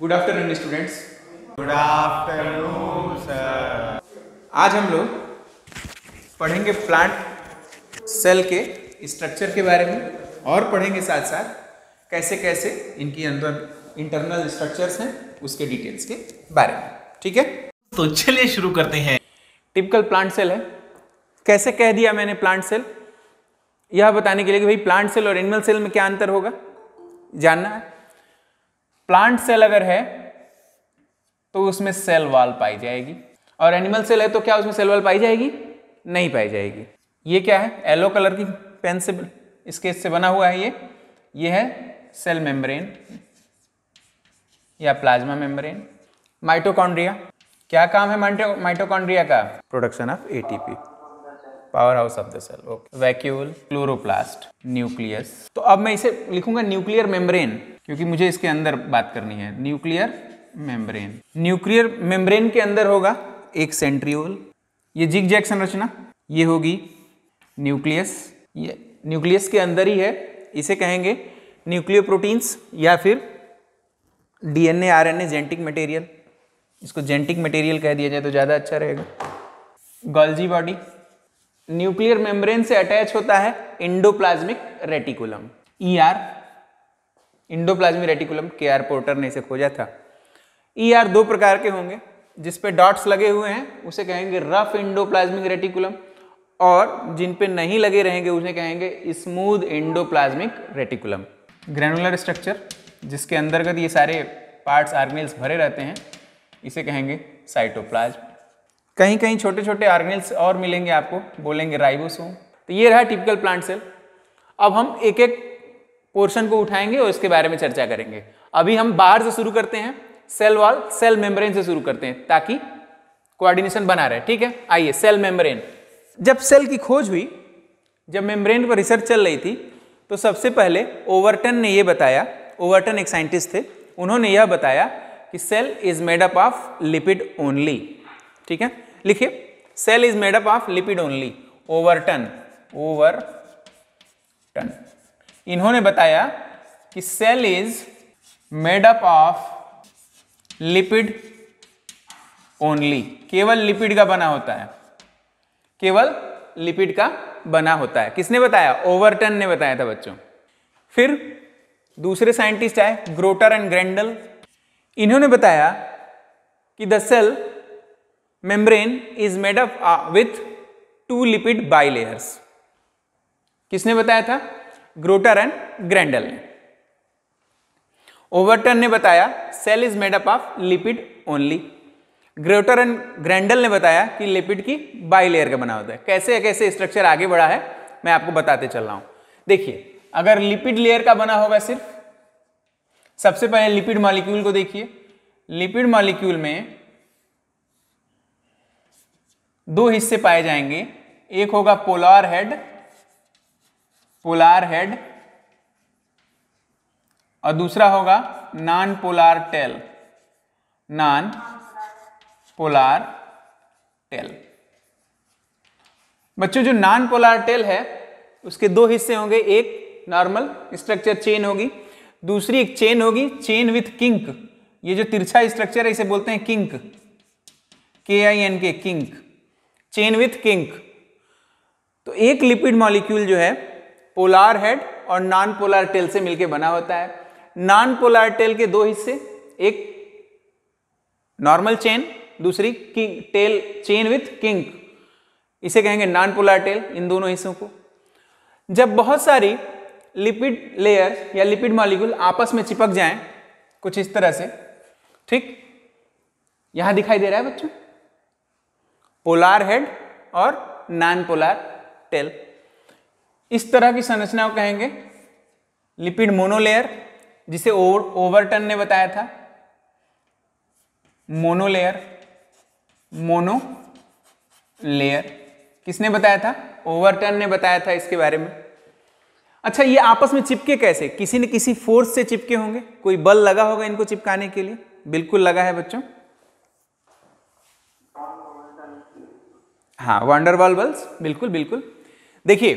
good afternoon students good afternoon sir आज हम लोग पढ़ेंगे प्लांट सेल के स्ट्रक्चर के बारे में और पढ़ेंगे साथ साथ कैसे कैसे इनकी अंदर इंटरनल स्ट्रक्चर्स हैं उसके डिटेल्स के बारे में ठीक है तो चलिए शुरू करते हैं टिपिकल प्लांट सेल है कैसे कह दिया मैंने प्लांट सेल यह बताने के लिए कि भाई प्लांट सेल और एनिमल सेल में क्या अंतर होगा जानना है प्लांट सेल अगर है तो उसमें सेल वाल पाई जाएगी और एनिमल सेल है तो क्या उसमें सेल वाल पाई जाएगी नहीं पाई जाएगी ये क्या है येलो कलर की पेन से स्केच से बना हुआ है ये ये है सेल मेम्ब्रेन या प्लाज्मा मेम्ब्रेन माइटोकॉन्ड्रिया क्या काम है माइटोकॉन्ड्रिया का production of ATP power house of the cell okay vacuole chloroplast nucleus तो अब मैं इसे लिखूंगा न्यूक्लियर मेम्ब्रेन क्योंकि मुझे इसके अंदर बात करनी है न्यूक्लियर मेम्ब्रेन न्यूक्लियर मेम्ब्रेन के अंदर होगा एक सेंट्रियोल ये जिग जैक संरचना ये होगी न्यूक्लियस ये न्यूक्लियस के अंदर ही है इसे कहेंगे न्यूक्लियो प्रोटीन्स या फिर डीएनए आरएनए जेंटिक मटेरियल इसको जेंटिक मटेरियल कह दिया जाए तो ज़्यादा अच्छा रहेगा गॉल्जी बॉडी न्यूक्लियर मेम्ब्रेन से अटैच होता है endoplasmic reticulum E e R endoplasmic reticulum K R Porter ने इसे खोजा था ई e आर दो प्रकार के होंगे जिस पे डॉट्स लगे हुए हैं उसे कहेंगे रफ इंडोप्लाज्मिक रेटिकुलम और जिन पे नहीं लगे रहेंगे उसे कहेंगे smooth endoplasmic reticulum granular structure जिसके अंतर्गत ये सारे पार्ट्स आर्गनेल्स भरे रहते हैं इसे कहेंगे साइटोप्लाज्म कहीं कहीं छोटे छोटे ऑर्गेनल्स और मिलेंगे आपको बोलेंगे राइबोसोम तो ये रहा टिपिकल प्लांट सेल अब हम एक एक पोर्शन को उठाएंगे और इसके बारे में चर्चा करेंगे अभी हम बाहर से शुरू करते हैं सेल वॉल सेल मेम्ब्रेन से शुरू करते हैं ताकि कोऑर्डिनेशन बना रहे ठीक है आइए सेल मेम्ब्रेन जब सेल की खोज हुई जब मेम्ब्रेन पर रिसर्च चल रही थी तो सबसे पहले ओवरटन ने यह बताया ओवरटन एक साइंटिस्ट थे उन्होंने यह बताया कि cell is made up of lipid only ठीक है लिखिए cell is made up of lipid only Overton Overton इन्होंने बताया कि cell is made up of lipid only केवल लिपिड का बना होता है केवल लिपिड का बना होता है किसने बताया ओवरटन ने बताया था बच्चों फिर दूसरे साइंटिस्ट आए ग्रोटर एंड ग्रेंडल इन्होंने बताया कि the cell membrane is made up with two lipid bilayers किसने बताया था ग्रोटर एंड ग्रैंडल ने ओवरटन ने बताया cell is made up of lipid only Gorter and Grendel ने बताया कि लिपिड की लेयर का बना होता है कैसे कैसे स्ट्रक्चर आगे बढ़ा है मैं आपको बताते चल रहा हूं देखिए अगर लिपिड लेयर का बना होगा सिर्फ सबसे पहले लिपिड मॉलिक्यूल को देखिए लिपिड मॉलिक्यूल में दो हिस्से पाए जाएंगे एक होगा पोलार हेड पोलार हेड और दूसरा होगा non polar tail non polar tail बच्चों जो नॉन पोलार टेल है उसके दो हिस्से होंगे एक नॉर्मल स्ट्रक्चर चेन होगी दूसरी एक चेन होगी चेन विथ किंक ये जो तिरछा स्ट्रक्चर है इसे बोलते हैं kink K I N K kink chain with kink तो एक लिपिड मॉलिक्यूल जो है पोलार हेड और नॉन पोलार टेल से मिलकर बना होता है नॉन पोलार टेल के दो हिस्से एक नॉर्मल चेन दूसरी kink tail chain with kink इसे कहेंगे नॉन पोलार टेल इन दोनों हिस्सों को जब बहुत सारी लिपिड लेयर या लिपिड मॉलिक्यूल आपस में चिपक जाएं कुछ इस तरह से ठीक यहां दिखाई दे रहा है बच्चों पोलार हेड और नॉन पोलार टेल इस तरह की संरचना कहेंगे लिपिड मोनोलेयर जिसे ओवरटन ने बताया था मोनोलेयर मोनो लेयर किसने बताया था ओवरटन ने बताया था इसके बारे में अच्छा ये आपस में चिपके कैसे किसी न किसी फोर्स से चिपके होंगे कोई बल लगा होगा इनको चिपकाने के लिए बिल्कुल लगा है बच्चों हाँ वांडरवाल बल्स बिल्कुल बिल्कुल देखिए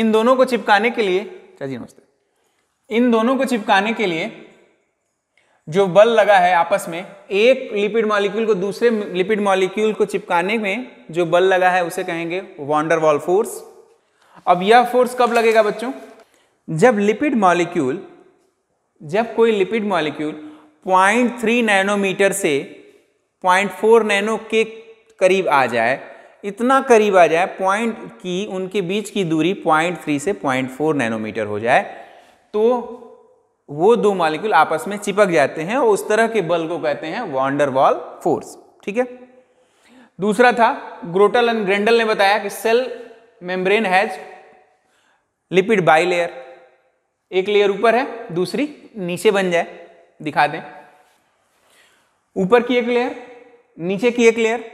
इन दोनों को चिपकाने के लिए चाची नमस्ते इन दोनों को चिपकाने के लिए जो बल लगा है आपस में एक लिपिड मॉलिक्यूल को दूसरे लिपिड मॉलिक्यूल को चिपकाने में जो बल लगा है उसे कहेंगे वॉन्डरवॉल फोर्स अब यह फोर्स कब लगेगा बच्चों जब लिपिड मॉलिक्यूल जब कोई लिपिड मॉलिक्यूल 0.3 नैनोमीटर से 0.4 नैनो के करीब आ जाए इतना करीब आ जाए पॉइंट की उनके बीच की दूरी पॉइंट थ्री से पॉइंट फोर नैनोमीटर हो जाए तो वो दो मालिक्यूल आपस में चिपक जाते हैं और उस तरह के बल को कहते हैं वॉन्डर वॉल फोर्स ठीक है दूसरा था ग्रोटल एंड ग्रेंडल ने बताया कि cell membrane has lipid bilayer एक लेयर ऊपर है दूसरी नीचे बन जाए दिखा दें ऊपर की एक लेयर नीचे की एक लेयर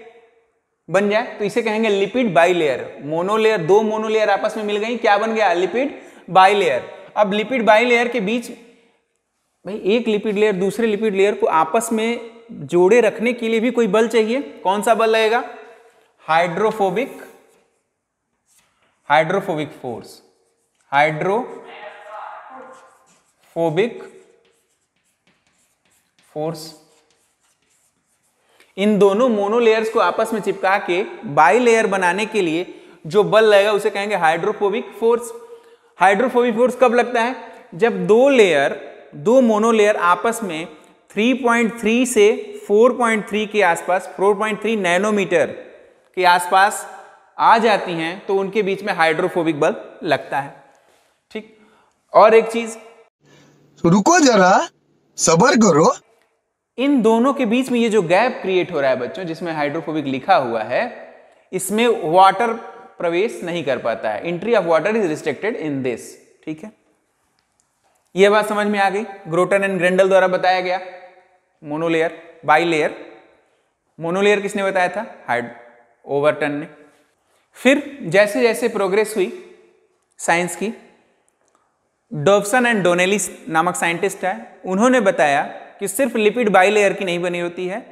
बन जाए तो इसे कहेंगे लिपिड बाईलेयर मोनोलेयर दो मोनोलेयर आपस में मिल गई क्या बन गया लिपिड बाईलेयर अब लिपिड बाईलेयर के बीच भाई एक लिपिड लेयर दूसरे लिपिड लेयर को आपस में जोड़े रखने के लिए भी कोई बल चाहिए कौन सा बल लगेगा hydrophobic hydrophobic force hydrophobic force इन दोनों मोनोलेयर्स को आपस में चिपका के बाई लेयर बनाने के लिए जो बल लगेगा उसे कहेंगे हाइड्रोफोबिक फोर्स हाइड्रोफोबिक फोर्स कब लगता है जब दो लेयर दो मोनोलेयर आपस में 3.3 से 4.3 के आसपास 4.3 नैनोमीटर के आसपास आ जाती हैं तो उनके बीच में हाइड्रोफोबिक बल लगता है ठीक और एक चीज तो रुको जरा सबर करो इन दोनों के बीच में ये जो गैप क्रिएट हो रहा है बच्चों जिसमें हाइड्रोफोबिक लिखा हुआ है इसमें वाटर प्रवेश नहीं कर पाता है entry of water is restricted in this ठीक है ये बात समझ में आ गई ग्रोटन एंड ग्रेंडल द्वारा बताया गया मोनोलेयर बाईलेयर मोनोलेयर किसने बताया था हाइड ओवरटन ने फिर जैसे जैसे प्रोग्रेस हुई साइंस की डोबसन एंड डोनेलिस नामक साइंटिस्ट है उन्होंने बताया कि सिर्फ लिपिड बाईलेयर की नहीं बनी होती है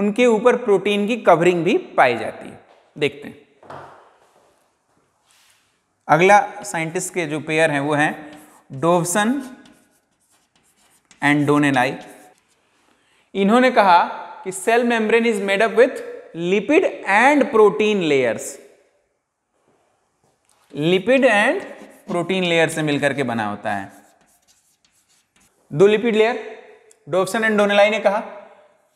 उनके ऊपर प्रोटीन की कवरिंग भी पाई जाती है देखते हैं अगला साइंटिस्ट के जो पेयर हैं वो हैं डोवसन एंड डोनेलाई इन्होंने कहा कि cell membrane is made up with lipid and protein layers lipid and protein layer से मिलकर के बना होता है दो lipid layer Davson and Danielli ने कहा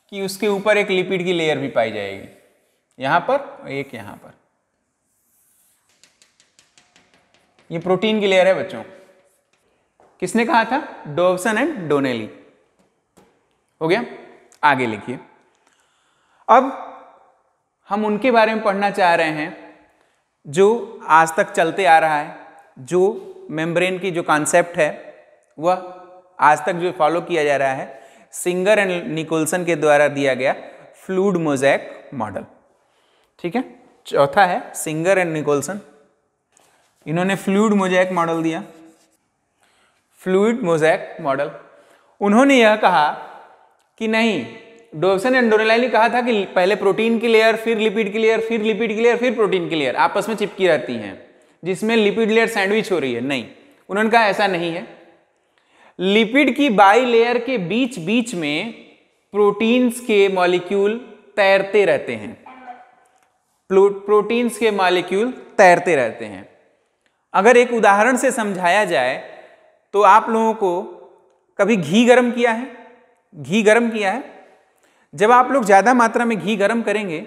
कि उसके ऊपर एक लिपिड की लेयर भी पाई जाएगी यहां पर एक यहां पर ये प्रोटीन की लेयर है बच्चों किसने कहा था डोबसन एंड डोनेली हो गया आगे लिखिए अब हम उनके बारे में पढ़ना चाह रहे हैं जो आज तक चलते आ रहा है जो मेम्ब्रेन की जो कॉन्सेप्ट है वह आज तक जो फॉलो किया जा रहा है सिंगर एंड निकोलसन के द्वारा दिया गया फ्लूड मोजैक मॉडल ठीक है चौथा है सिंगर एंड निकोलसन इन्होंने फ्लूड मोजैक मॉडल दिया फ्लूड मोजैक मॉडल उन्होंने यह कहा कि नहीं डोबसन एंड डोरेलाई ने कहा था कि पहले प्रोटीन की लेयर फिर लिपिड की लेयर फिर लिपिड की लेयर फिर प्रोटीन की लेयर आपस में चिपकी रहती हैं जिसमें लिपिड लेयर सैंडविच हो रही है नहीं उन्होंने कहा ऐसा नहीं है लिपिड की बाई लेयर के बीच बीच में प्रोटीन्स के मॉलिक्यूल तैरते रहते हैं प्रोटीन्स के मॉलिक्यूल तैरते रहते हैं अगर एक उदाहरण से समझाया जाए तो आप लोगों को कभी घी गर्म किया है घी गर्म किया है जब आप लोग ज़्यादा मात्रा में घी गर्म करेंगे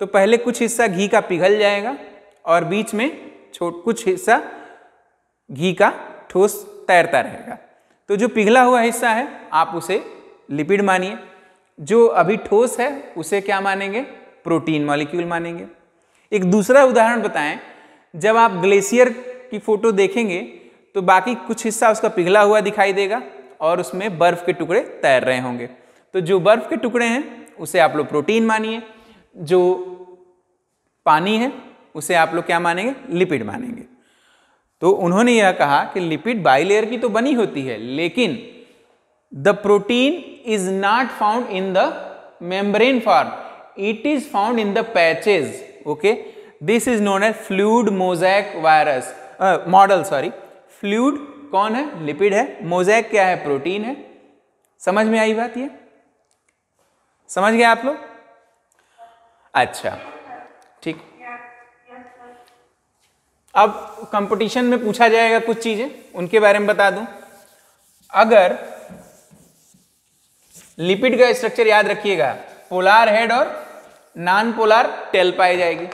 तो पहले कुछ हिस्सा घी का पिघल जाएगा और बीच में छोट कुछ हिस्सा घी का ठोस तैरता रहेगा तो जो पिघला हुआ हिस्सा है आप उसे लिपिड मानिए जो अभी ठोस है उसे क्या मानेंगे प्रोटीन मॉलिक्यूल मानेंगे एक दूसरा उदाहरण बताएं जब आप ग्लेशियर की फ़ोटो देखेंगे तो बाकी कुछ हिस्सा उसका पिघला हुआ दिखाई देगा और उसमें बर्फ़ के टुकड़े तैर रहे होंगे तो जो बर्फ़ के टुकड़े हैं उसे आप लोग प्रोटीन मानिए जो पानी है उसे आप लोग क्या मानेंगे लिपिड मानेंगे तो उन्होंने यह कहा कि लिपिड बाईलेयर की तो बनी होती है लेकिन the protein is not found in the membrane form it is found in the patches okay this is known as fluid mosaic virus model sorry fluid कौन है लिपिड है मोजैक क्या है प्रोटीन है समझ में आई बात ये समझ गए आप लोग अच्छा अब कंपटीशन में पूछा जाएगा कुछ चीजें उनके बारे में बता दूं अगर लिपिड का स्ट्रक्चर याद रखिएगा पोलार हेड और नॉन पोलार टेल पाई जाएगी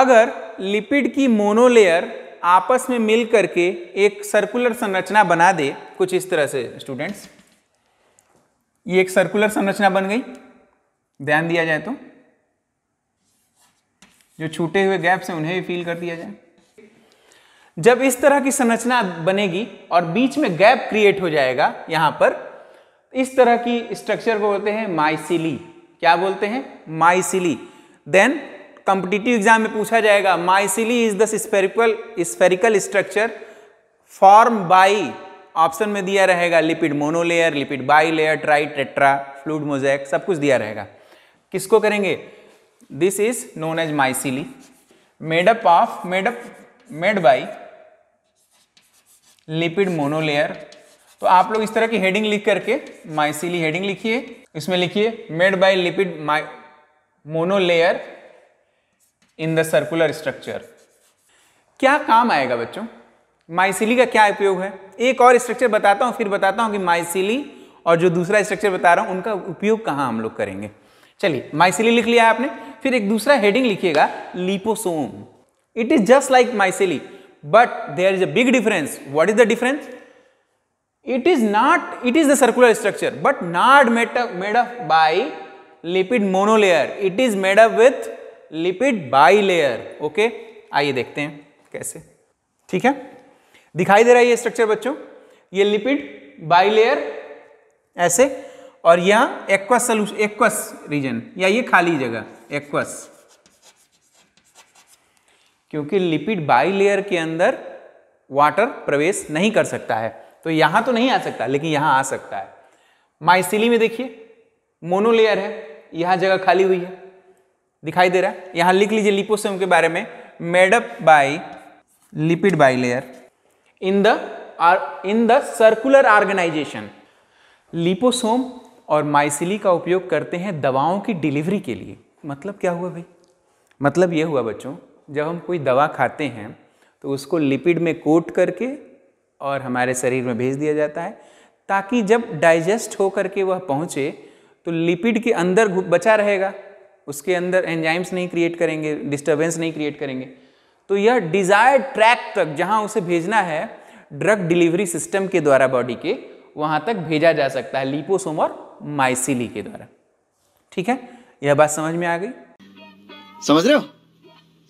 अगर लिपिड की मोनोलेयर आपस में मिल करके एक सर्कुलर संरचना बना दे कुछ इस तरह से स्टूडेंट्स ये एक सर्कुलर संरचना बन गई ध्यान दिया जाए तो जो छूटे हुए गैप्स हैं उन्हें भी फील कर दिया जाए जब इस तरह की संरचना बनेगी और बीच में गैप क्रिएट हो जाएगा यहां पर इस तरह की स्ट्रक्चर को बोलते हैं माइसिली क्या बोलते हैं माइसिली देन कॉम्पिटिटिव एग्जाम में पूछा जाएगा micelle is the spherical spherical structure form by option में दिया रहेगा lipid monolayer lipid bilayer tri tetra fluid mosaic सब कुछ दिया रहेगा किसको करेंगे this is known as micelle made up of made up made by lipid monolayer तो आप लोग इस तरह की हेडिंग लिख करके माइसिली हेडिंग लिखिए इसमें लिखिए made by lipid monolayer in the circular structure क्या काम आएगा बच्चों माइसिली का क्या उपयोग है एक और स्ट्रक्चर बताता हूं फिर बताता हूँ कि माइसिली और जो दूसरा स्ट्रक्चर बता रहा हूं उनका उपयोग कहां हम लोग करेंगे चलिए माइसिली लिख लिया आपने फिर एक दूसरा हेडिंग लिखिएगा liposome it is just like micelle but there is a big difference what is the difference it is not it is the structure but not not made made up by lipid monolayer it is made up with lipid bilayer okay आइए देखते हैं कैसे ठीक है दिखाई दे रहा है ये स्ट्रक्चर बच्चों ये लिपिड लेयर ऐसे और यह एक्वस सोल्यूशन एक्वस रीजन या ये खाली जगह एक्वस क्योंकि लिपिड बाई लेयर के अंदर वाटर प्रवेश नहीं कर सकता है तो यहां तो नहीं आ सकता लेकिन यहां आ सकता है माइसिली में देखिए मोनोलेयर है यहां जगह खाली हुई है दिखाई दे रहा है यहां लिख लीजिए लिपोसोम के बारे में made up by lipid bilayer in the in the circular organization liposome और माइसिली का उपयोग करते हैं दवाओं की डिलीवरी के लिए मतलब क्या हुआ भाई मतलब ये हुआ बच्चों जब हम कोई दवा खाते हैं तो उसको लिपिड में कोट करके और हमारे शरीर में भेज दिया जाता है ताकि जब डाइजेस्ट हो करके वह पहुँचे तो लिपिड के अंदर बचा रहेगा उसके अंदर एंजाइम्स नहीं क्रिएट करेंगे डिस्टर्बेंस नहीं क्रिएट करेंगे तो यह डिजायर्ड ट्रैक तक जहाँ उसे भेजना है ड्रग डिलीवरी सिस्टम के द्वारा बॉडी के वहां तक भेजा जा सकता है लिपोसोम और माइसिली के द्वारा ठीक है यह बात समझ में आ गई समझ रहे हो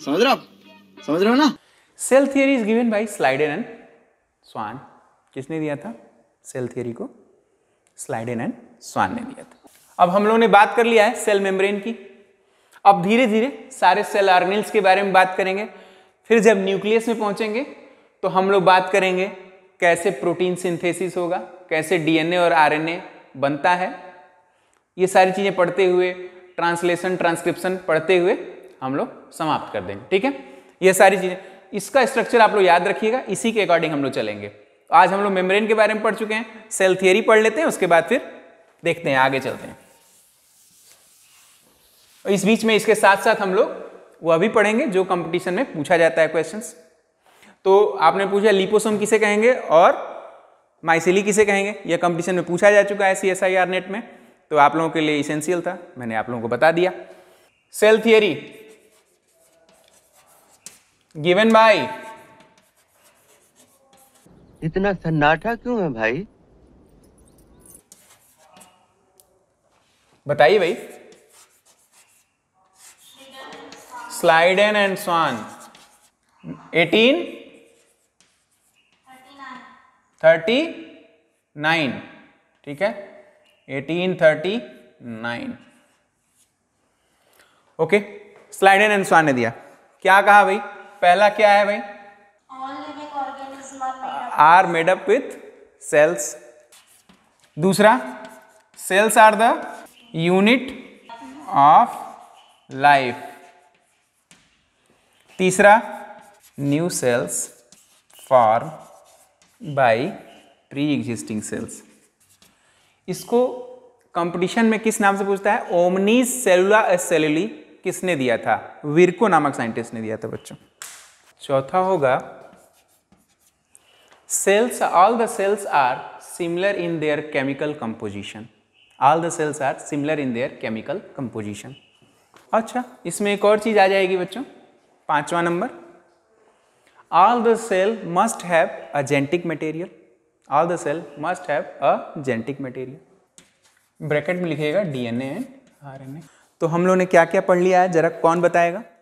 समझ रहे हो समझ रहे हो ना cell theory is given by Schleiden and Schwann किसने दिया था सेल थियरी को स्लाइडेन एंड स्वान ने दिया था अब हम लोगों ने बात कर लिया है सेल मेम्ब्रेन की अब धीरे धीरे सारे सेल आर्गेनिल्स के बारे में बात करेंगे फिर जब न्यूक्लियस में पहुंचेंगे तो हम लोग बात करेंगे कैसे प्रोटीन सिंथेसिस होगा कैसे डीएनए और आरएनए बनता है ये सारी चीज़ें पढ़ते हुए ट्रांसलेशन ट्रांसक्रिप्शन पढ़ते हुए हम लोग समाप्त कर देंगे ठीक है ये सारी चीज़ें इसका स्ट्रक्चर आप लोग याद रखिएगा इसी के अकॉर्डिंग हम लोग चलेंगे तो आज हम लोग मेम्ब्रेन के बारे में पढ़ चुके हैं सेल थियरी पढ़ लेते हैं उसके बाद फिर देखते हैं आगे चलते हैं इस बीच में इसके साथ साथ हम लोग वह भी पढ़ेंगे जो कंपटीशन में पूछा जाता है क्वेश्चंस तो आपने पूछा लिपोसोम किसे कहेंगे और माइसिली किसे कहेंगे यह कंपटीशन में पूछा जा चुका है C S I R NET में तो आप लोगों के लिए इसेंशियल था मैंने आप लोगों को बता दिया सेल थियरी गिवन बाय इतना सन्नाटा क्यों है भाई बताइए भाई Schleiden and Schwann 18 thirty nine ठीक है eighteen thirty nine okay Schleiden and Schwann ने दिया क्या कहा भाई पहला क्या है भाई are made up with cells दूसरा cells are the unit of life तीसरा new cells form by pre existing cells इसको कंपटीशन में किस नाम से पूछता है ओमनी सेलुला सेलुली किसने दिया था वीरको नामक साइंटिस्ट ने दिया था बच्चों चौथा होगा cells all the cells are similar in their chemical composition all the cells are similar in their chemical composition अच्छा इसमें एक और चीज आ जाएगी बच्चों पांचवा नंबर all the cell must have a genetic material all the cell must have a genetic material bracket में लिखिएगा डीएनए आरएनए तो हम लोगों ने क्या क्या पढ़ लिया है जरा कौन बताएगा